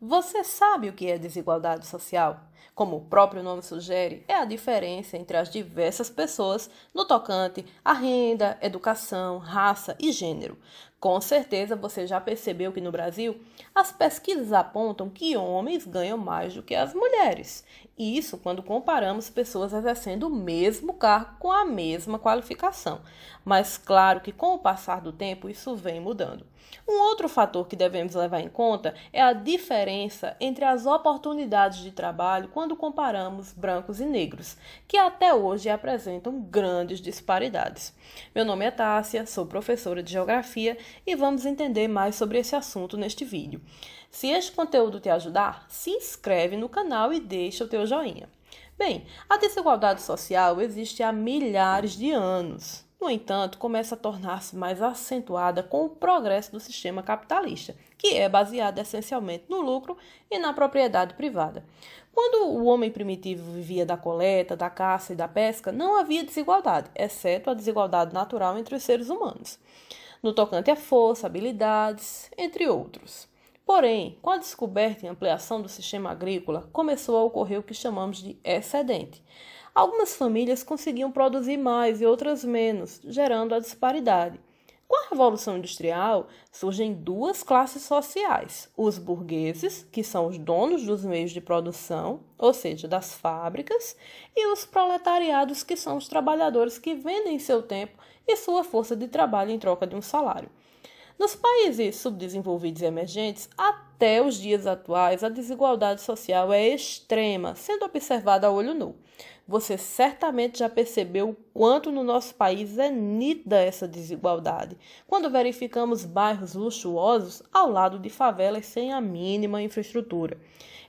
Você sabe o que é desigualdade social? como o próprio nome sugere, é a diferença entre as diversas pessoas no tocante à renda, educação, raça e gênero. Com certeza você já percebeu que no Brasil as pesquisas apontam que homens ganham mais do que as mulheres. Isso quando comparamos pessoas exercendo o mesmo cargo com a mesma qualificação. Mas claro que com o passar do tempo isso vem mudando. Um outro fator que devemos levar em conta é a diferença entre as oportunidades de trabalho quando comparamos brancos e negros, que até hoje apresentam grandes disparidades. Meu nome é Tássia, sou professora de Geografia e vamos entender mais sobre esse assunto neste vídeo. Se este conteúdo te ajudar, se inscreve no canal e deixa o teu joinha. Bem, a desigualdade social existe há milhares de anos. No entanto, começa a tornar-se mais acentuada com o progresso do sistema capitalista, que é baseado essencialmente no lucro e na propriedade privada. Quando o homem primitivo vivia da coleta, da caça e da pesca, não havia desigualdade, exceto a desigualdade natural entre os seres humanos, no tocante à força, habilidades, entre outros. Porém, com a descoberta e ampliação do sistema agrícola, começou a ocorrer o que chamamos de excedente. Algumas famílias conseguiam produzir mais e outras menos, gerando a disparidade. Com a Revolução Industrial, surgem duas classes sociais: os burgueses, que são os donos dos meios de produção, ou seja, das fábricas, e os proletariados, que são os trabalhadores que vendem seu tempo e sua força de trabalho em troca de um salário. Nos países subdesenvolvidos e emergentes, a até os dias atuais, a desigualdade social é extrema, sendo observada a olho nu. Você certamente já percebeu o quanto no nosso país é nida essa desigualdade, quando verificamos bairros luxuosos ao lado de favelas sem a mínima infraestrutura.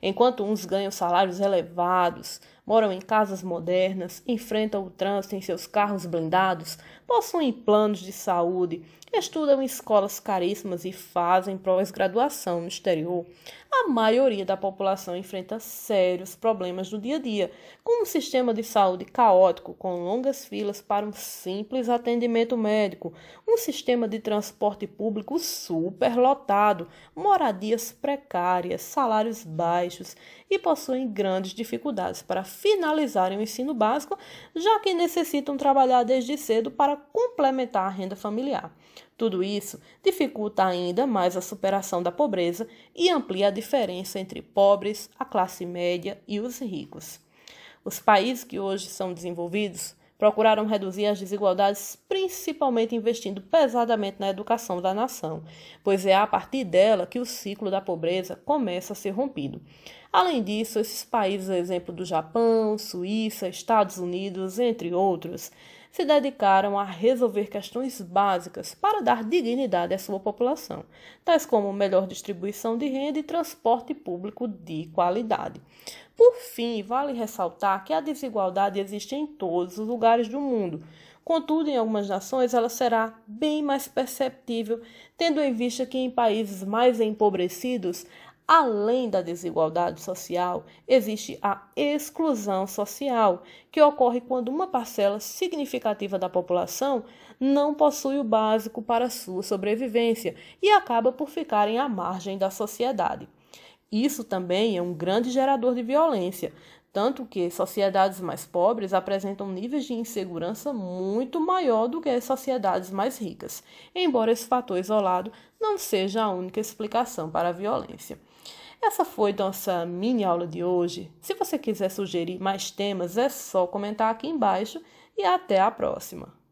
Enquanto uns ganham salários elevados, moram em casas modernas, enfrentam o trânsito em seus carros blindados, possuem planos de saúde, estudam em escolas caríssimas e fazem pós-graduação no exterior. A maioria da população enfrenta sérios problemas do dia a dia, com um sistema de saúde caótico, com longas filas para um simples atendimento médico, um sistema de transporte público superlotado, moradias precárias, salários baixos e possuem grandes dificuldades para finalizarem o ensino básico, já que necessitam trabalhar desde cedo para complementar a renda familiar. Tudo isso dificulta ainda mais a superação da pobreza e amplia a diferença entre pobres, a classe média e os ricos. Os países que hoje são desenvolvidos procuraram reduzir as desigualdades, principalmente investindo pesadamente na educação da nação, pois é a partir dela que o ciclo da pobreza começa a ser rompido. Além disso, esses países, exemplo do Japão, Suíça, Estados Unidos, entre outros, se dedicaram a resolver questões básicas para dar dignidade à sua população, tais como melhor distribuição de renda e transporte público de qualidade. Por fim, vale ressaltar que a desigualdade existe em todos os lugares do mundo. Contudo, em algumas nações ela será bem mais perceptível, tendo em vista que em países mais empobrecidos, além da desigualdade social, existe a exclusão social, que ocorre quando uma parcela significativa da população não possui o básico para sua sobrevivência e acaba por ficarem à margem da sociedade. Isso também é um grande gerador de violência, tanto que sociedades mais pobres apresentam níveis de insegurança muito maior do que as sociedades mais ricas, embora esse fator isolado não seja a única explicação para a violência. Essa foi nossa mini aula de hoje. Se você quiser sugerir mais temas, é só comentar aqui embaixo e até a próxima!